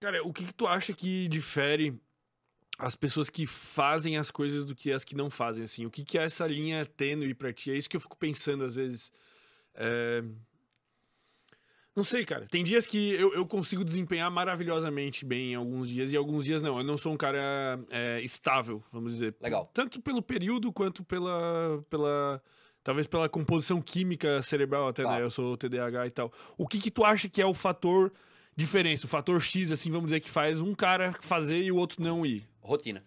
Cara, o que, que tu acha que difere as pessoas que fazem as coisas do que as que não fazem, assim? O que, que é essa linha é tênue pra ti? É isso que eu fico pensando às vezes. É... Não sei, cara. Tem dias que eu, eu, consigo desempenhar maravilhosamente bem alguns dias, e alguns dias não. Eu não sou um cara é, estável, vamos dizer. Legal. Tanto pelo período quanto pela. pela talvez pela composição química cerebral até, tá. né? Eu sou TDAH e tal. O que, que tu acha que é o fator diferença, o fator X, assim, vamos dizer, que faz um cara fazer e o outro não ir? Rotina.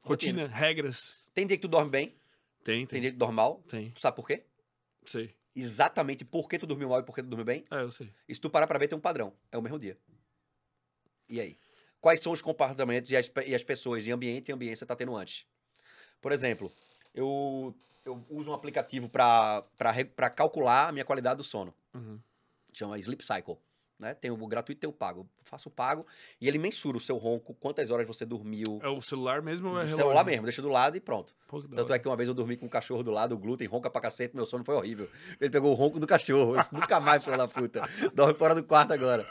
Rotina, Rotina. regras. Tem dia que tu dorme bem. Tem, tem. Tem dia que tu dorme mal. Tem. Tu sabe por quê? Sei. Exatamente por que tu dormiu mal e por que tu dormiu bem? É, eu sei. E se tu parar pra ver, tem um padrão. É o mesmo dia. E aí? Quais são os comportamentos e as, e as pessoas de ambiente e ambiência tá tendo antes? Por exemplo, eu, eu uso um aplicativo para calcular a minha qualidade do sono. Uhum. Chama Sleep Cycle. Né? Tem o gratuito e tem o pago. Eu faço o pago e ele mensura o seu ronco, quantas horas você dormiu. É o celular mesmo ou é relógio? celular mesmo, deixa do lado e pronto. Pô, Tanto é que uma vez eu dormi com um cachorro do lado, o glúten ronca pra cacete, meu sono foi horrível. Ele pegou o ronco do cachorro, nunca mais, pela da puta. Dorme fora do quarto agora.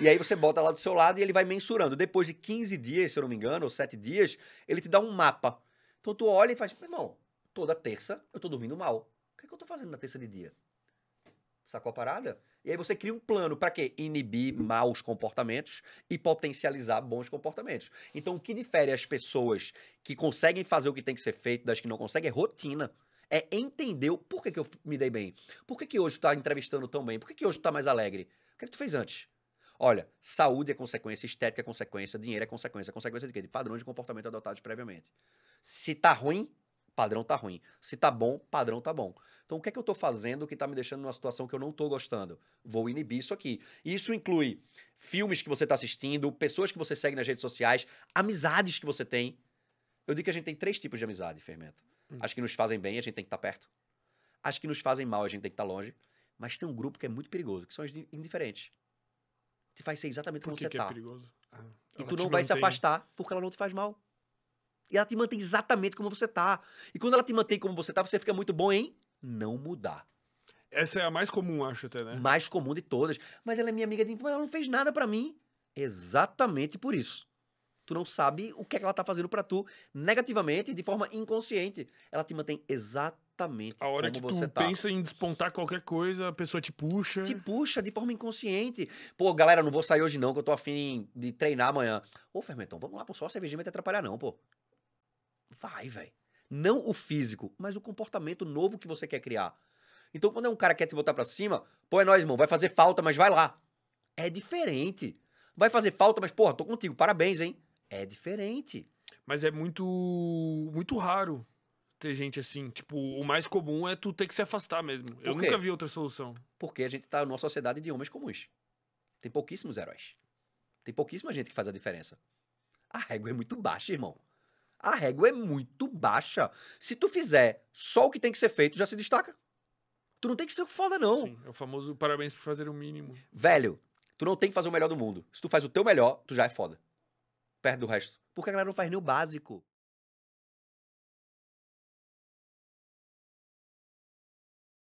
E aí você bota lá do seu lado e ele vai mensurando. Depois de 15 dias, se eu não me engano, ou 7 dias, ele te dá um mapa. Então tu olha e faz, meu irmão, toda terça eu tô dormindo mal. O que, é que eu tô fazendo na terça de dia? Sacou a parada? E aí você cria um plano para quê? Inibir maus comportamentos e potencializar bons comportamentos. Então, o que difere as pessoas que conseguem fazer o que tem que ser feito das que não conseguem é rotina é entender o porquê que eu me dei bem. Por que, que hoje tu tá entrevistando tão bem? Por que, que hoje tu tá mais alegre? O que, é que tu fez antes? Olha, saúde é consequência, estética é consequência, dinheiro é consequência. Consequência de quê? De padrões de comportamento adotados previamente. Se tá ruim, padrão tá ruim. Se tá bom, padrão tá bom. Então o que é que eu tô fazendo que tá me deixando numa situação que eu não tô gostando? Vou inibir isso aqui. E isso inclui filmes que você tá assistindo, pessoas que você segue nas redes sociais, amizades que você tem. Eu digo que a gente tem três tipos de amizade, Fermento. Acho hum. As que nos fazem bem, a gente tem que estar tá perto. As que nos fazem mal, a gente tem que estar tá longe. Mas tem um grupo que é muito perigoso, que são as indiferentes. Te faz ser exatamente como que você que é tá. É perigoso? Ah, e tu não vai mantém... se afastar porque ela não te faz mal. E ela te mantém exatamente como você tá. E quando ela te mantém como você tá, você fica muito bom em não mudar. Essa é a mais comum, acho até, né? Mais comum de todas. Mas ela é minha amiga de infância, ela não fez nada para mim. Exatamente por isso. Tu não sabe o que, é que ela tá fazendo para tu negativamente, de forma inconsciente. Ela te mantém exatamente como você tá. A hora que tu tá. pensa em despontar qualquer coisa, a pessoa te puxa. Te puxa de forma inconsciente. Pô, galera, não vou sair hoje não, que eu tô afim de treinar amanhã. Ô, Fermentão, vamos lá, pô, só a cervejinha vai te atrapalhar não, pô. Vai, velho. Não o físico, mas o comportamento novo que você quer criar. Então, quando é um cara que quer te botar pra cima, pô, é nóis, irmão, vai fazer falta, mas vai lá. É diferente. Vai fazer falta, mas, porra, tô contigo, parabéns, hein? É diferente. Mas é muito. muito raro ter gente assim. Tipo, o mais comum é tu ter que se afastar mesmo. Eu nunca vi outra solução. Porque a gente tá numa sociedade de homens comuns. Tem pouquíssimos heróis. Tem pouquíssima gente que faz a diferença. A régua é muito baixa, irmão. A régua é muito baixa. Se tu fizer só o que tem que ser feito, já se destaca. Tu não tem que ser foda, não. Sim, é o famoso parabéns por fazer o mínimo. Velho, tu não tem que fazer o melhor do mundo. Se tu faz o teu melhor, tu já é foda. Perto do resto. Porque a galera não faz nem o básico.